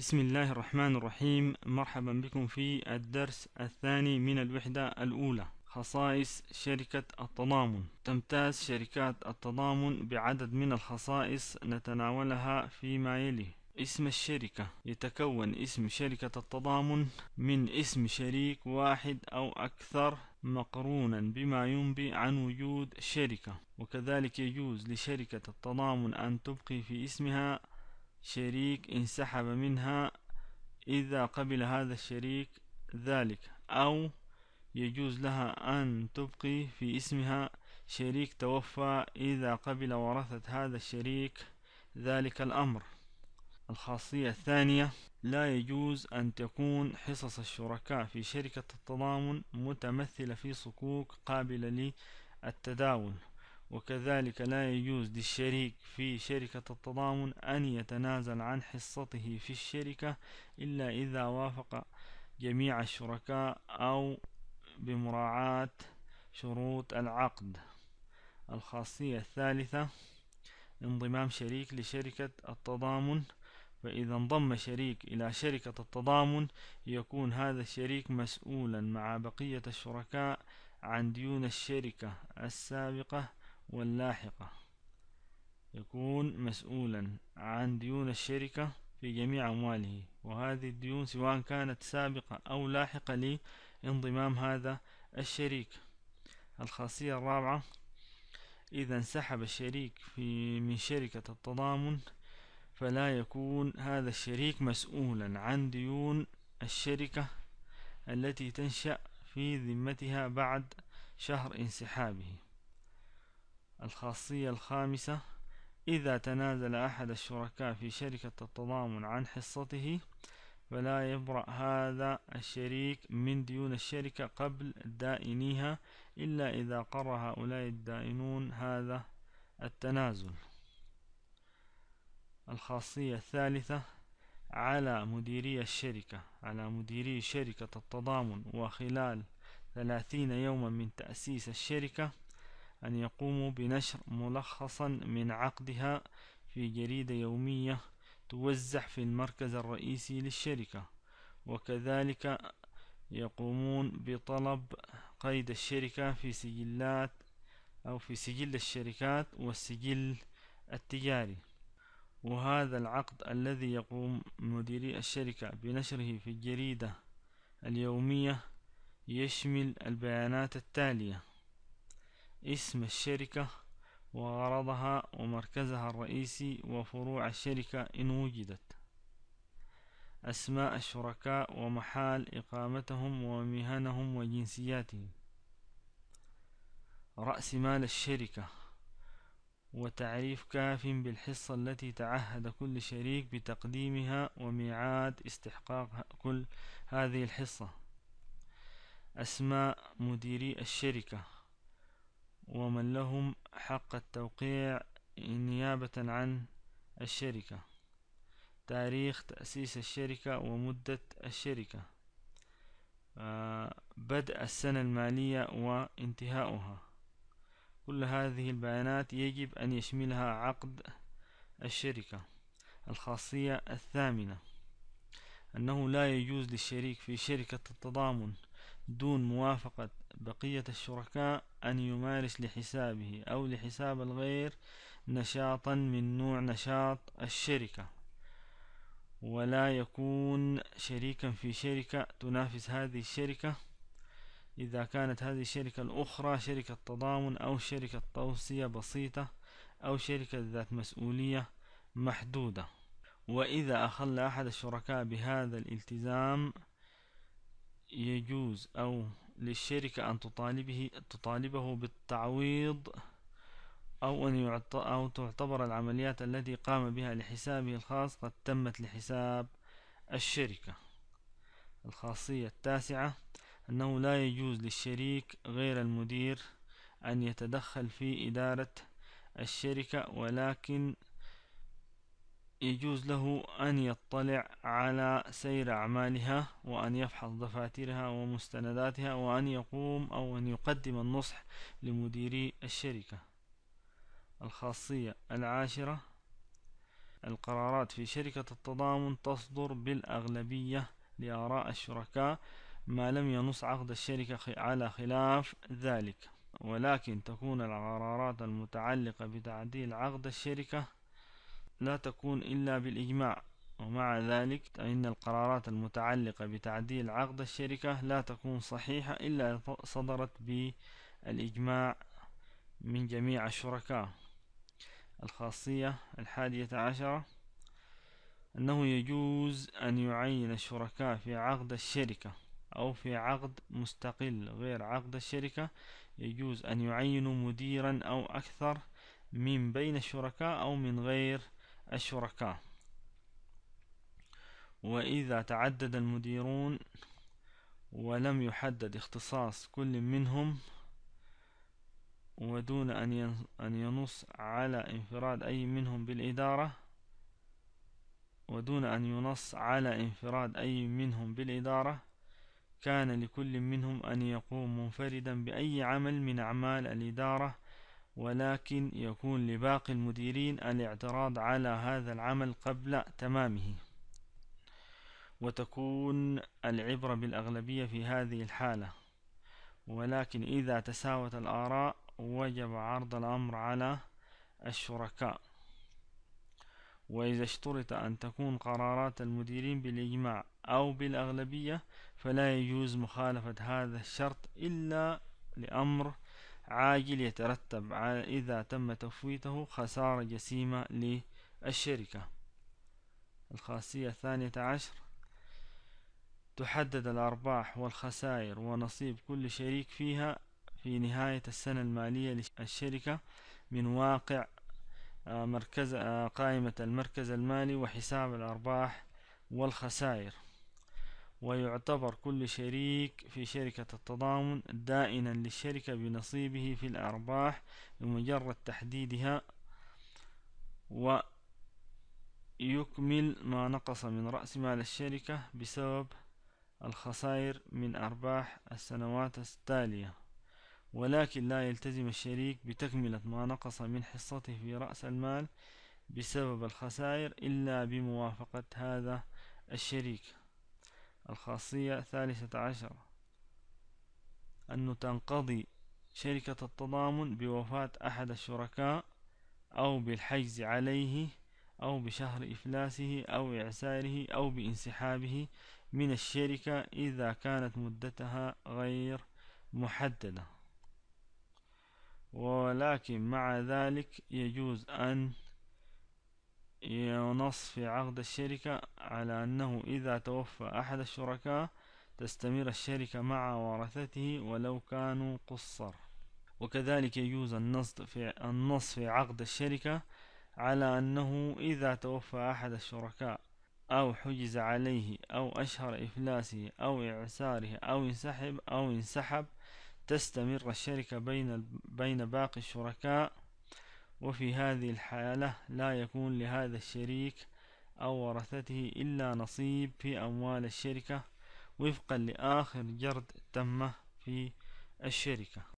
بسم الله الرحمن الرحيم مرحبا بكم في الدرس الثاني من الوحدة الأولى خصائص شركة التضامن تمتاز شركات التضامن بعدد من الخصائص نتناولها فيما يلي اسم الشركة يتكون اسم شركة التضامن من اسم شريك واحد أو أكثر مقرونا بما ينبئ عن وجود شركة وكذلك يجوز لشركة التضامن أن تبقي في اسمها شريك انسحب منها إذا قبل هذا الشريك ذلك أو يجوز لها أن تبقي في اسمها شريك توفى إذا قبل ورثة هذا الشريك ذلك الأمر الخاصية الثانية لا يجوز أن تكون حصص الشركاء في شركة التضامن متمثلة في صكوك قابلة للتداول وكذلك لا يجوز للشريك في شركة التضامن أن يتنازل عن حصته في الشركة إلا إذا وافق جميع الشركاء أو بمراعاة شروط العقد الخاصية الثالثة انضمام شريك لشركة التضامن فإذا انضم شريك إلى شركة التضامن يكون هذا الشريك مسؤولا مع بقية الشركاء عن ديون الشركة السابقة واللاحقة يكون مسؤولا عن ديون الشركة في جميع أمواله وهذه الديون سواء كانت سابقة أو لاحقة لانضمام هذا الشريك الخاصية الرابعة إذا انسحب الشريك في من شركة التضامن فلا يكون هذا الشريك مسؤولا عن ديون الشركة التي تنشأ في ذمتها بعد شهر انسحابه الخاصية الخامسة إذا تنازل أحد الشركاء في شركة التضامن عن حصته فلا يبرأ هذا الشريك من ديون الشركة قبل دائنيها إلا إذا قرر هؤلاء الدائنون هذا التنازل الخاصية الثالثة على مديري الشركة على مديري شركة التضامن وخلال ثلاثين يوما من تأسيس الشركة أن يقوموا بنشر ملخصا من عقدها في جريدة يومية توزع في المركز الرئيسي للشركة وكذلك يقومون بطلب قيد الشركة في سجلات أو في سجل الشركات والسجل التجاري وهذا العقد الذي يقوم مديري الشركة بنشره في الجريدة اليومية يشمل البيانات التالية اسم الشركة وغرضها ومركزها الرئيسي وفروع الشركة إن وجدت أسماء الشركاء ومحال إقامتهم ومهنهم وجنسياتهم رأس مال الشركة وتعريف كاف بالحصة التي تعهد كل شريك بتقديمها وميعاد استحقاق كل هذه الحصة أسماء مديري الشركة ومن لهم حق التوقيع نيابة عن الشركة تاريخ تأسيس الشركة ومدة الشركة آه، بدء السنة المالية وانتهاؤها كل هذه البيانات يجب أن يشملها عقد الشركة الخاصية الثامنة أنه لا يجوز للشريك في شركة التضامن دون موافقة بقية الشركاء أن يمارس لحسابه أو لحساب الغير نشاطا من نوع نشاط الشركة ولا يكون شريكا في شركة تنافس هذه الشركة إذا كانت هذه الشركة الأخرى شركة تضامن أو شركة توصية بسيطة أو شركة ذات مسؤولية محدودة وإذا أخل أحد الشركاء بهذا الالتزام يجوز أو للشركة أن تطالبه تطالبه بالتعويض أو أن يعط أو تعتبر العمليات التي قام بها لحسابه الخاص قد تمت لحساب الشركة الخاصية التاسعة أنه لا يجوز للشريك غير المدير أن يتدخل في إدارة الشركة ولكن يجوز له أن يطلع على سير أعمالها وأن يفحص دفاترها ومستنداتها وأن يقوم أو أن يقدم النصح لمديري الشركة الخاصية العاشرة القرارات في شركة التضامن تصدر بالأغلبية لآراء الشركاء ما لم ينص عقد الشركة على خلاف ذلك ولكن تكون القرارات المتعلقة بتعديل عقد الشركة لا تكون إلا بالإجماع ومع ذلك فإن القرارات المتعلقة بتعديل عقد الشركة لا تكون صحيحة إلا صدرت بالإجماع من جميع الشركاء الخاصية الحادية عشرة أنه يجوز أن يعين الشركاء في عقد الشركة أو في عقد مستقل غير عقد الشركة يجوز أن يعينوا مديرا أو أكثر من بين الشركاء أو من غير الشركاء وإذا تعدد المديرون ولم يحدد اختصاص كل منهم ودون أن ينص على انفراد أي منهم بالإدارة ودون أن ينص على انفراد أي منهم بالإدارة كان لكل منهم أن يقوم منفردا بأي عمل من أعمال الإدارة ولكن يكون لباقي المديرين الاعتراض على هذا العمل قبل تمامه وتكون العبرة بالأغلبية في هذه الحالة ولكن إذا تساوت الآراء وجب عرض الأمر على الشركاء وإذا اشترط أن تكون قرارات المديرين بالإجماع أو بالأغلبية فلا يجوز مخالفة هذا الشرط إلا لأمر عاجل يترتب إذا تم تفويته خسارة جسيمة للشركة الخاصية الثانية عشر تحدد الأرباح والخسائر ونصيب كل شريك فيها في نهاية السنة المالية للشركة من واقع آه، مركز آه، قائمة المركز المالي وحساب الأرباح والخسائر ويعتبر كل شريك في شركة التضامن دائنا للشركة بنصيبه في الأرباح بمجرد تحديدها ويكمل ما نقص من رأس مال الشركة بسبب الخسائر من أرباح السنوات التالية ولكن لا يلتزم الشريك بتكملة ما نقص من حصته في رأس المال بسبب الخسائر إلا بموافقة هذا الشريك الخاصية الثالثة عشر أن تنقضي شركة التضامن بوفاة أحد الشركاء أو بالحجز عليه أو بشهر إفلاسه أو إعساره أو بانسحابه من الشركة إذا كانت مدتها غير محددة ولكن مع ذلك يجوز أن ينص في عقد الشركة على أنه إذا توفى أحد الشركاء تستمر الشركة مع ورثته ولو كانوا قصر وكذلك يجوز النص في النص في عقد الشركة على أنه إذا توفى أحد الشركاء أو حجز عليه أو أشهر إفلاسه أو إعساره أو انسحب أو انسحب تستمر الشركة بين بين باقي الشركاء وفي هذه الحالة لا يكون لهذا الشريك أو ورثته إلا نصيب في أموال الشركة وفقا لآخر جرد تم في الشركة